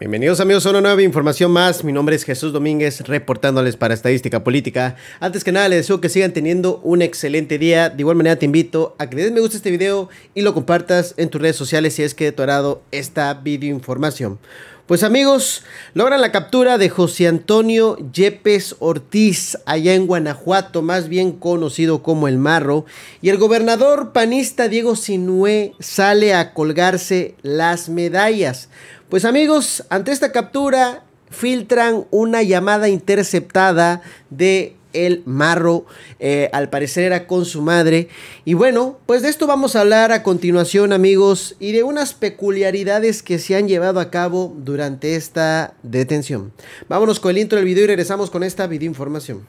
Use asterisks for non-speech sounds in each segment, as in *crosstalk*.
Bienvenidos amigos a una nueva información más. Mi nombre es Jesús Domínguez, reportándoles para Estadística Política. Antes que nada, les deseo que sigan teniendo un excelente día. De igual manera, te invito a que le des me gusta a este video y lo compartas en tus redes sociales si es que te ha gustado esta videoinformación. Pues amigos, logran la captura de José Antonio Yepes Ortiz allá en Guanajuato, más bien conocido como El Marro, y el gobernador panista Diego Sinué sale a colgarse las medallas pues amigos, ante esta captura filtran una llamada interceptada de el marro, eh, al parecer era con su madre. Y bueno, pues de esto vamos a hablar a continuación amigos y de unas peculiaridades que se han llevado a cabo durante esta detención. Vámonos con el intro del video y regresamos con esta videoinformación.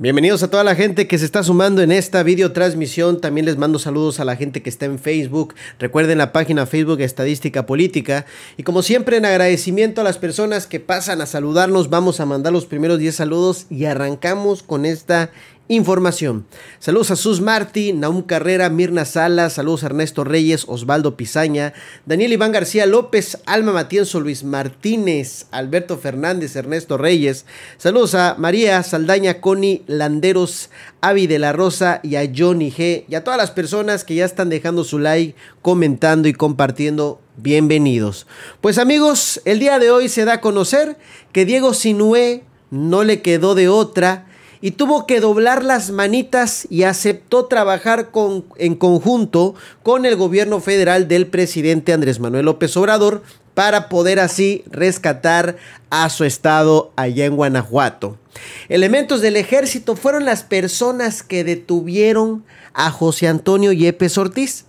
Bienvenidos a toda la gente que se está sumando en esta videotransmisión. También les mando saludos a la gente que está en Facebook. Recuerden la página Facebook Estadística Política. Y como siempre, en agradecimiento a las personas que pasan a saludarnos, vamos a mandar los primeros 10 saludos y arrancamos con esta información. Saludos a Sus Martí, Naum Carrera, Mirna Salas, saludos a Ernesto Reyes, Osvaldo Pizaña, Daniel Iván García López, Alma Matienzo, Luis Martínez, Alberto Fernández, Ernesto Reyes, saludos a María Saldaña, Coni Landeros, Avi de la Rosa y a Johnny G. Y a todas las personas que ya están dejando su like, comentando y compartiendo bienvenidos. Pues amigos, el día de hoy se da a conocer que Diego Sinué no le quedó de otra y tuvo que doblar las manitas y aceptó trabajar con, en conjunto con el gobierno federal del presidente Andrés Manuel López Obrador para poder así rescatar a su estado allá en Guanajuato. Elementos del ejército fueron las personas que detuvieron a José Antonio Yepes Ortiz.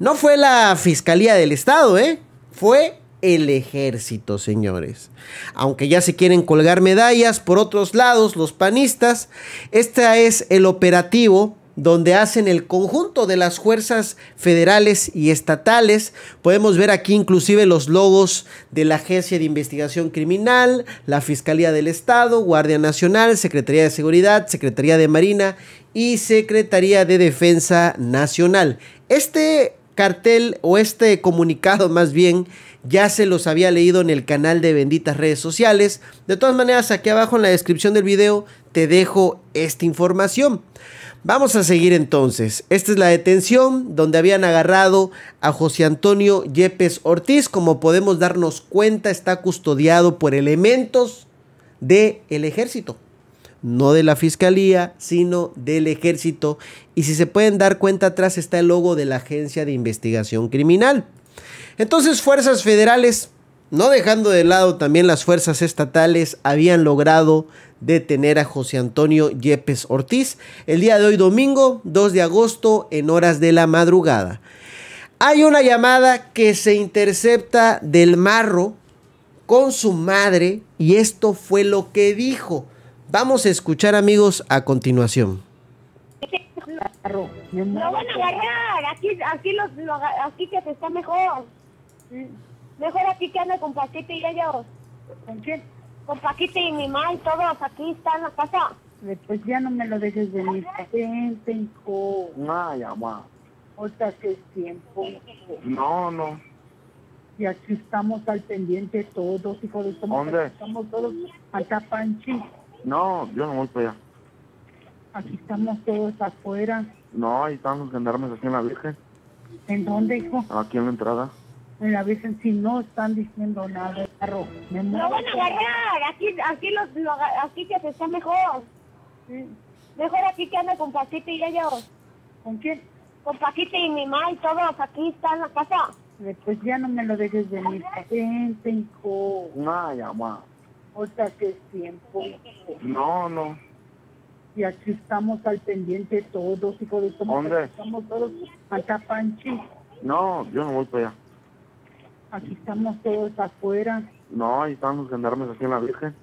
No fue la Fiscalía del Estado, ¿eh? Fue el ejército, señores. Aunque ya se quieren colgar medallas por otros lados, los panistas, este es el operativo donde hacen el conjunto de las fuerzas federales y estatales. Podemos ver aquí inclusive los logos de la Agencia de Investigación Criminal, la Fiscalía del Estado, Guardia Nacional, Secretaría de Seguridad, Secretaría de Marina y Secretaría de Defensa Nacional. Este cartel o este comunicado más bien ya se los había leído en el canal de benditas redes sociales. De todas maneras, aquí abajo en la descripción del video te dejo esta información. Vamos a seguir entonces. Esta es la detención donde habían agarrado a José Antonio Yepes Ortiz. Como podemos darnos cuenta, está custodiado por elementos del ejército no de la fiscalía, sino del ejército. Y si se pueden dar cuenta atrás está el logo de la Agencia de Investigación Criminal. Entonces, fuerzas federales, no dejando de lado también las fuerzas estatales, habían logrado detener a José Antonio Yepes Ortiz el día de hoy domingo 2 de agosto en horas de la madrugada. Hay una llamada que se intercepta del marro con su madre y esto fue lo que dijo. Vamos a escuchar, amigos, a continuación. Lo van a agarrar, aquí, aquí, los, aquí que está mejor. Mejor aquí que anda con Paquita y ella. ¿Con Paquita y mi mamá y todos aquí están en la casa. Pues, pues ya no me lo dejes de mi gente, hijo. No, ya, O que es tiempo. No, no. Y aquí estamos al pendiente todos, hijo de ¿Dónde? Estamos todos acá, Panchi. No, yo no voy para allá. Aquí estamos todos afuera. No, ahí estamos los gendarmes aquí en la Virgen. ¿En dónde, hijo? Aquí en la entrada. En la Virgen, si no están diciendo nada, carro. No van a agarrar! Aquí, aquí, los, aquí que se está mejor. Mejor aquí que ande con Paquita y ellos. ¿Con quién? Con Paquita y mi mamá y todos aquí están en la casa. Pues ya no me lo dejes venir. mi Vente, hijo. No, ya, o sea que es tiempo. No, no. Y aquí estamos al pendiente todos, hijo de eso. ¿Dónde? Estamos todos acá, Panchi. No, yo no voy para allá. Aquí estamos todos afuera. No, ahí están los gendarmes aquí en la Virgen.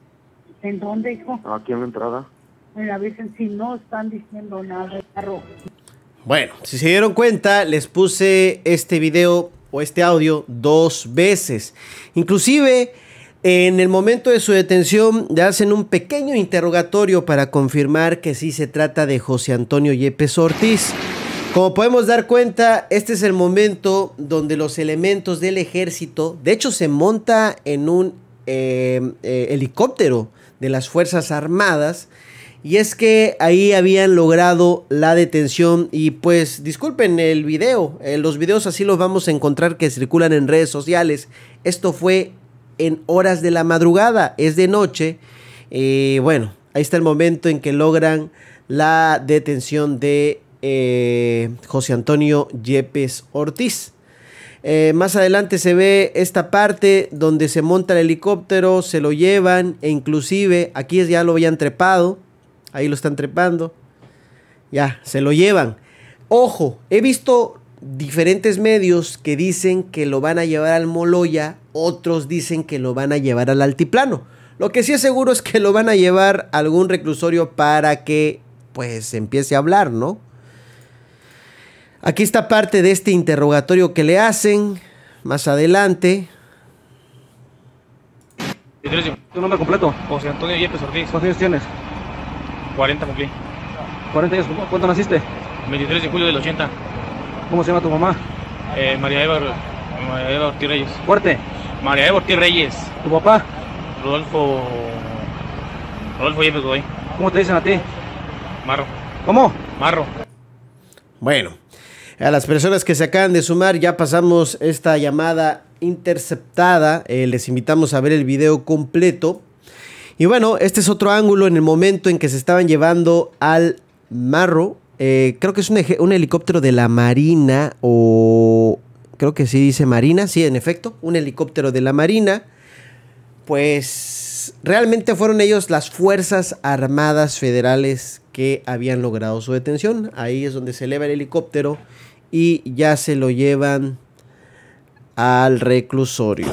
¿En dónde, hijo? Aquí en la entrada. En la Virgen, si no están diciendo nada, carro. Bueno, si se dieron cuenta, les puse este video o este audio dos veces. Inclusive en el momento de su detención le hacen un pequeño interrogatorio para confirmar que sí se trata de José Antonio Yepes Ortiz. Como podemos dar cuenta, este es el momento donde los elementos del ejército, de hecho se monta en un em, eh, helicóptero de las Fuerzas Armadas, y es que ahí habían logrado la detención y pues disculpen el video, eh, los videos así los vamos a encontrar que circulan en redes sociales. Esto fue en horas de la madrugada, es de noche. Y eh, bueno, ahí está el momento en que logran la detención de eh, José Antonio Yepes Ortiz. Eh, más adelante se ve esta parte donde se monta el helicóptero, se lo llevan e inclusive aquí ya lo habían trepado, ahí lo están trepando, ya, se lo llevan. Ojo, he visto diferentes medios que dicen que lo van a llevar al Moloya, otros dicen que lo van a llevar al Altiplano. Lo que sí es seguro es que lo van a llevar a algún reclusorio para que pues empiece a hablar, ¿no? Aquí está parte de este interrogatorio que le hacen más adelante. ¿Tu nombre completo? José Antonio Yepes Ortiz. ¿Cuántos años tienes? 40 cumplí. ¿40 años? naciste? 23 de julio del 80. ¿Cómo se llama tu mamá? Eh, María Eva, Eva Ortiz Reyes. ¿Fuerte? María Eva Ortiz Reyes. ¿Tu papá? Rodolfo. Rodolfo Yepes ¿Cómo te dicen a ti? Marro. ¿Cómo? Marro. Bueno, a las personas que se acaban de sumar, ya pasamos esta llamada interceptada. Eh, les invitamos a ver el video completo. Y bueno, este es otro ángulo en el momento en que se estaban llevando al marro eh, creo que es un, un, helicóptero de la Marina o... Creo que sí dice Marina, sí, en efecto, un helicóptero de la Marina. Pues realmente fueron ellos las Fuerzas Armadas Federales que habían logrado su detención. Ahí es donde se eleva el helicóptero y ya se lo llevan al reclusorio.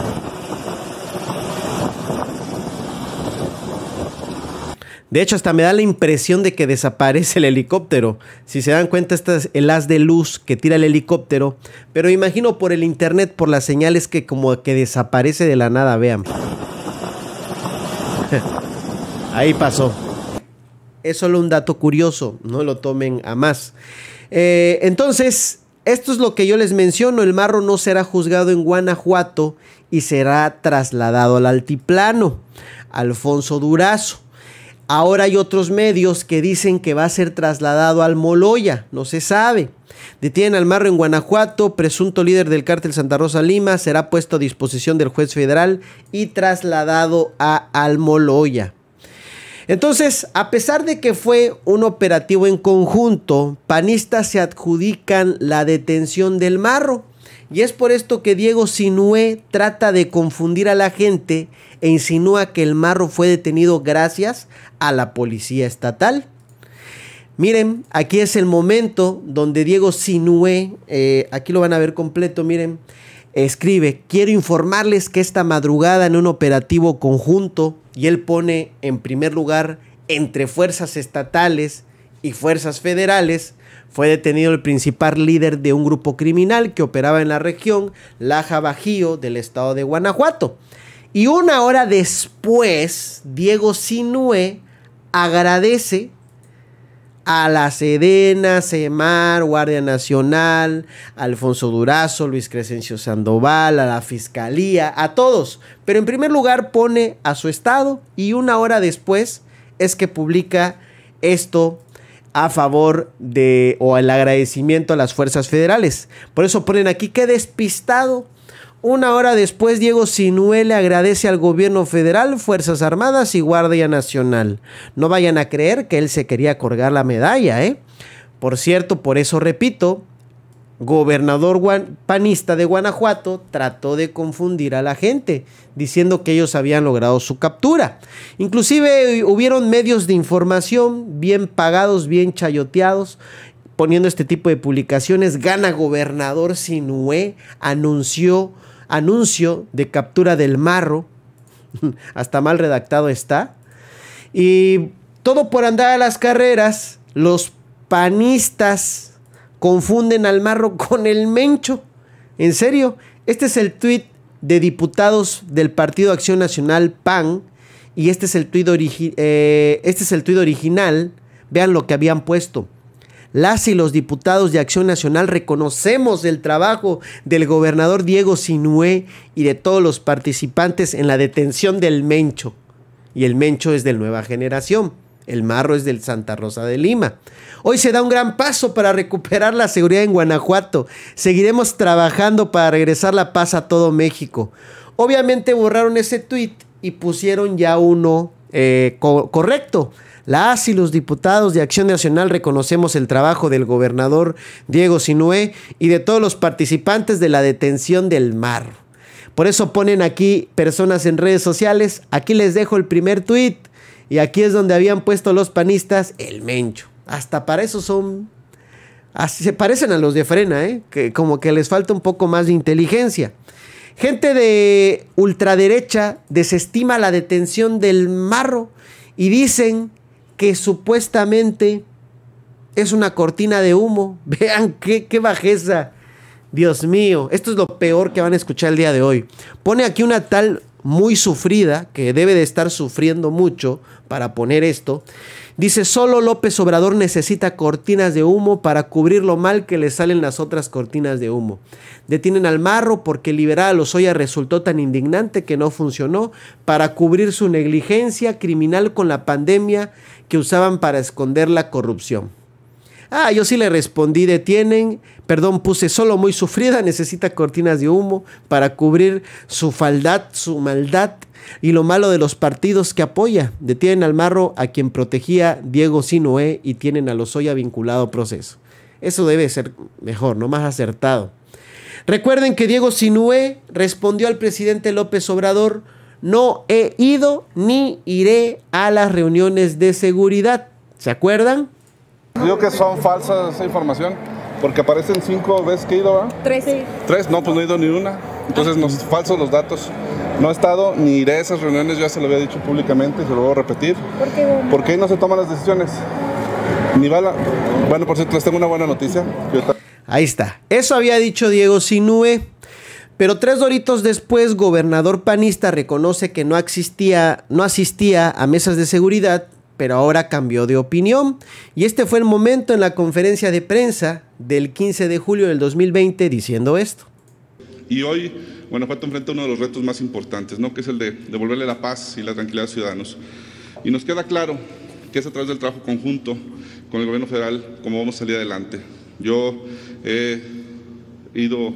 De hecho, hasta me da la impresión de que desaparece el helicóptero. Si se dan cuenta, este es el haz de luz que tira el helicóptero. Pero imagino por el internet, por las señales que como que desaparece de la nada, vean. *laughs* Ahí pasó. Es solo un dato curioso, no lo tomen a más. Eh, entonces, esto es lo que yo les menciono. El marro no será juzgado en Guanajuato y será trasladado al altiplano. Alfonso Durazo. Ahora hay otros medios que dicen que va a ser trasladado al Moloya, no se sabe. Detienen al Marro en Guanajuato, presunto líder del cártel Santa Rosa Lima, será puesto a disposición del juez federal y trasladado a Almoloya. Entonces, a pesar de que fue un operativo en conjunto, panistas se adjudican la detención del Marro y es por esto que Diego Sinué trata de confundir a la gente e insinúa que el marro fue detenido gracias a la policía estatal. Miren, aquí es el momento donde Diego Sinué, eh, aquí lo van a ver completo, miren, escribe, quiero informarles que esta madrugada en un operativo conjunto, y él pone en primer lugar entre fuerzas estatales y fuerzas federales, fue detenido el principal líder de un grupo criminal que operaba en la región Laja Bajío del estado de Guanajuato. Y una hora después, Diego Sinue agradece a la Sedena, Semar, Guardia Nacional, Alfonso Durazo, Luis Crescencio Sandoval, a la Fiscalía, a todos. Pero en primer lugar pone a su estado y una hora después es que publica esto a favor de o el agradecimiento a las fuerzas federales. Por eso ponen aquí que despistado. Una hora después, Diego Sinue le agradece al gobierno federal, Fuerzas Armadas y Guardia Nacional. No vayan a creer que él se quería colgar la medalla, ¿eh? Por cierto, por eso repito, gobernador panista de Guanajuato trató de confundir a la gente, diciendo que ellos habían logrado su captura. Inclusive eh, hubieron medios de información bien pagados, bien chayoteados, poniendo este tipo de publicaciones. Gana gobernador Sinué, anunció anuncio de captura del marro. *laughs* Hasta mal redactado está. Y todo por andar a las carreras, los panistas Confunden al marro *laughs* con el mencho. En serio, este es el tuit de diputados del Partido Acción Nacional PAN y este es el tuit, eh, este es original. Vean lo que habían puesto. Las y los diputados de Acción Nacional reconocemos el trabajo del gobernador Diego Sinué y de todos los participantes en la detención del Mencho. Y el Mencho es de nueva generación. El marro es del Santa Rosa de Lima. Hoy se da un gran paso para recuperar la seguridad en Guanajuato. Seguiremos trabajando para regresar la paz a todo México. Obviamente borraron ese tuit y pusieron ya uno eh, correcto. Las y los diputados de Acción Nacional reconocemos el trabajo del gobernador Diego Sinué y de todos los participantes de la detención del mar. Por eso ponen aquí personas en redes sociales. Aquí les dejo el primer tuit. Y aquí es donde habían puesto los panistas el mencho. Hasta para eso son... se parecen a los de frena, ¿eh? que como que les falta un poco más de inteligencia. Gente de ultraderecha desestima la detención del marro y dicen que supuestamente es una cortina de humo. *laughs* Vean qué bajeza. Dios mío, esto es lo peor que van a escuchar el día de hoy. Pone aquí una tal muy sufrida, que debe de estar sufriendo mucho para poner esto, dice, solo López Obrador necesita cortinas de humo para cubrir lo mal que le salen las otras cortinas de humo. Detienen al marro porque liberar a Lozoya resultó tan indignante que no funcionó para cubrir su negligencia criminal con la pandemia que usaban para esconder la corrupción. Ah, yo sí le respondí, detienen, perdón, puse solo muy sufrida, necesita cortinas de humo para cubrir su faldad, su maldad y lo malo de los partidos que apoya. Detienen al marro a quien protegía Diego Sinoé y tienen a Lozoya vinculado a proceso. Eso debe ser mejor, no más acertado. Recuerden que Diego Sinoé respondió al presidente López Obrador, no he ido ni iré a las reuniones de seguridad. ¿Se acuerdan? Digo que son falsas esa información, porque aparecen cinco veces que he ido, ¿verdad? Tres. Sí. Tres, no, pues no he ido ni una. Entonces, ah. no, falsos los datos. No he estado ni iré a esas reuniones, ya se lo había dicho públicamente se lo voy a repetir. ¿Por qué, porque ahí no se toman las decisiones? Ni bala. Bueno, por cierto, les tengo una buena noticia. Ahí está. Eso había dicho Diego Sinúe. Pero tres doritos después, gobernador panista reconoce que no, existía, no asistía a mesas de seguridad pero ahora cambió de opinión. Y este fue el momento en la conferencia de prensa del 15 de julio del 2020 diciendo esto. Y hoy Guanajuato enfrenta uno de los retos más importantes, ¿no? que es el de devolverle la paz y la tranquilidad a los ciudadanos. Y nos queda claro que es a través del trabajo conjunto con el gobierno federal como vamos a salir adelante. Yo he ido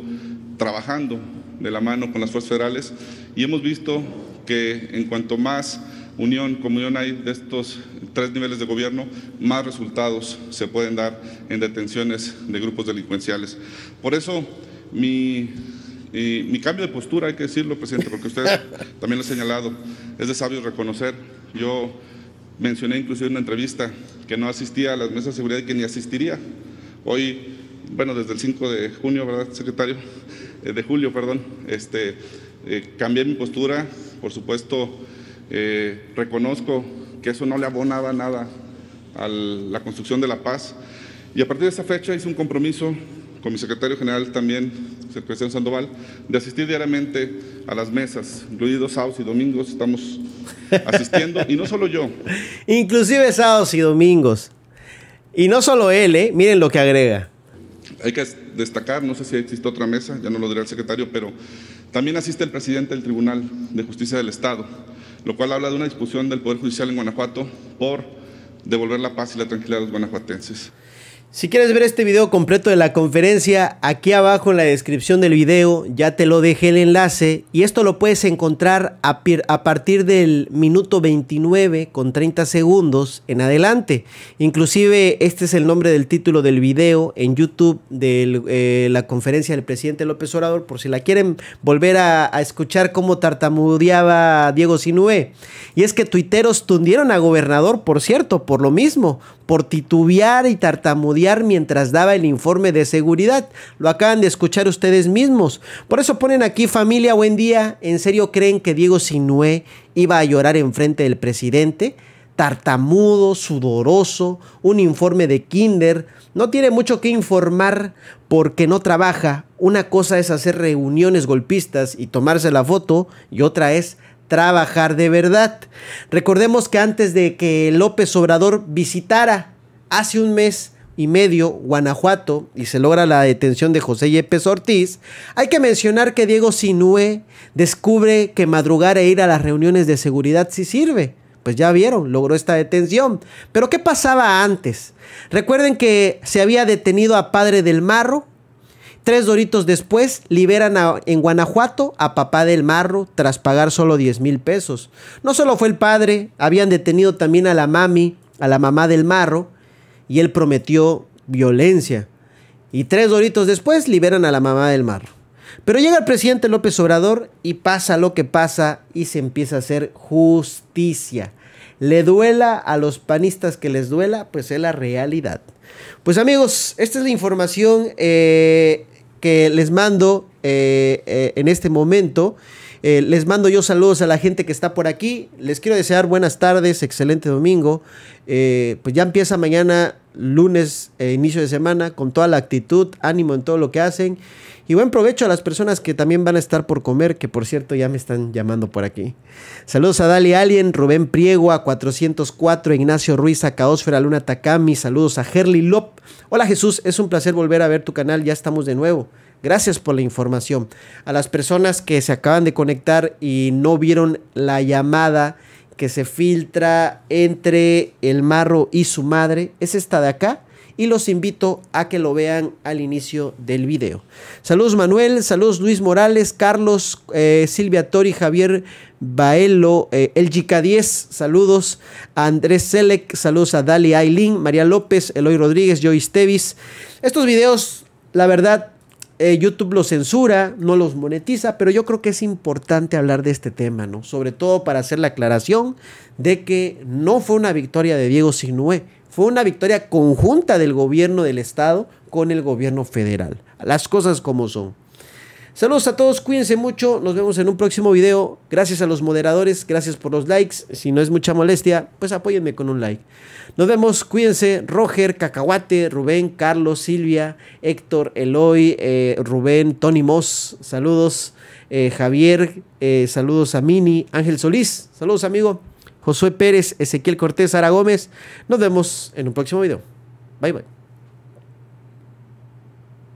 trabajando de la mano con las fuerzas federales y hemos visto que en cuanto más unión, comunión hay de estos tres niveles de gobierno, más resultados se pueden dar en detenciones de grupos delincuenciales. Por eso, mi cambio de postura, hay que decirlo, presidente, porque usted *laughs* también lo ha señalado, es de sabio reconocer. Yo mencioné incluso en una entrevista que no asistía a las mesas de seguridad y que ni asistiría. Hoy, bueno, desde el 5 de junio, ¿verdad, secretario? Eh, de julio, perdón, este, eh, cambié mi postura, por supuesto eh, reconozco que eso no le abonaba nada a la construcción de la paz. Y a partir de esa fecha hice un compromiso con mi secretario general también, el presidente Sandoval, de asistir diariamente a las mesas, incluidos sábados y domingos, estamos asistiendo, y no solo yo. *laughs* Inclusive sábados y domingos. Y no solo él, ¿eh? miren lo que agrega. Hay que destacar, no sé si existe otra mesa, ya no lo dirá el secretario, pero también asiste el presidente del Tribunal de Justicia del Estado, lo cual habla de una discusión del Poder Judicial en Guanajuato por devolver la paz y la tranquilidad a los guanajuatenses. Si quieres ver este video completo de la conferencia, aquí abajo en la descripción del video ya te lo dejé el enlace y esto lo puedes encontrar a, partir del minuto 29 con 30 segundos en adelante. Inclusive este es el nombre del título del video en YouTube de eh, la conferencia del presidente López Obrador por si la quieren volver a, escuchar como tartamudeaba Diego Sinúe Y es que tuiteros tundieron a gobernador, por cierto, por lo mismo, por titubear y tartamudear mientras daba el informe de seguridad. Lo acaban de escuchar ustedes mismos. Por eso ponen aquí familia, buen día. ¿En serio creen que Diego Sinué iba a llorar en frente del presidente? tartamudo, sudoroso, un informe de kinder, no tiene mucho que informar porque no trabaja. Una cosa es hacer reuniones golpistas y tomarse la foto y otra es trabajar de verdad. Recordemos que antes de que López Obrador visitara hace un mes y medio, Guanajuato, y se logra la detención de José Yepes Ortiz, hay que mencionar que Diego Sinúe descubre que madrugar e ir a las reuniones de seguridad sí sirve. Pues ya vieron, logró esta detención. Pero ¿qué pasaba antes? Recuerden que se había detenido a Padre del Marro. Tres doritos después liberan en Guanajuato a Papá del Marro tras pagar solo 10 mil pesos. No solo fue el padre, habían detenido también a la mami, a la mamá del Marro y él prometió violencia. Y tres doritos después liberan a la mamá del mar. Pero llega el presidente López Obrador y pasa lo que pasa y se empieza a hacer justicia. Le duela a los panistas que les duela, pues es la realidad. Pues amigos, esta es la información eh, que les mando eh, eh, en este momento. Eh, les mando yo saludos a la gente que está por aquí. Les quiero desear buenas tardes, excelente domingo. Eh, pues ya empieza mañana, lunes, e inicio de semana, con toda la actitud, ánimo en todo lo que hacen. Y buen provecho a las personas que también van a estar por comer, que por cierto ya me están llamando por aquí. Saludos a Dali Alien, Rubén Priegua, 404, Ignacio Ruiz, a Caosfera Luna Takami. Saludos a Gerly Lop. Hola Jesús, es un placer volver a ver tu canal, ya estamos de nuevo. Gracias por la información. A las personas que se acaban de conectar y no vieron la llamada que se filtra entre el marro y su madre, es esta de acá. Y los invito a que lo vean al inicio del video. Saludos Manuel, saludos Luis Morales, Carlos, eh, Silvia Tori, Javier Baelo, eh, el gk 10, saludos Andrés Selec, saludos a Dali Ailín, María López, Eloy Rodríguez, Joyce Tevis. Estos videos, la verdad, eh, YouTube los censura, no los monetiza, pero yo creo que es importante hablar de este tema, ¿no? Sobre todo para hacer la aclaración de que no fue una victoria de Diego Sinué, fue una victoria conjunta del gobierno del Estado con el gobierno federal. Las cosas como son. Saludos a todos, cuídense mucho, nos vemos en un próximo video. Gracias a los moderadores, gracias por los likes. Si no es mucha molestia, pues apóyenme con un like. Nos vemos, cuídense. Roger, Cacahuate, Rubén, Carlos, Silvia, Héctor, Eloy, eh, Rubén, Tony Moss, saludos. Eh, Javier, eh, saludos a Mini, Ángel Solís, saludos amigo. Josué Pérez, Ezequiel Cortés, Ara Gómez. Nos vemos en un próximo video. Bye bye.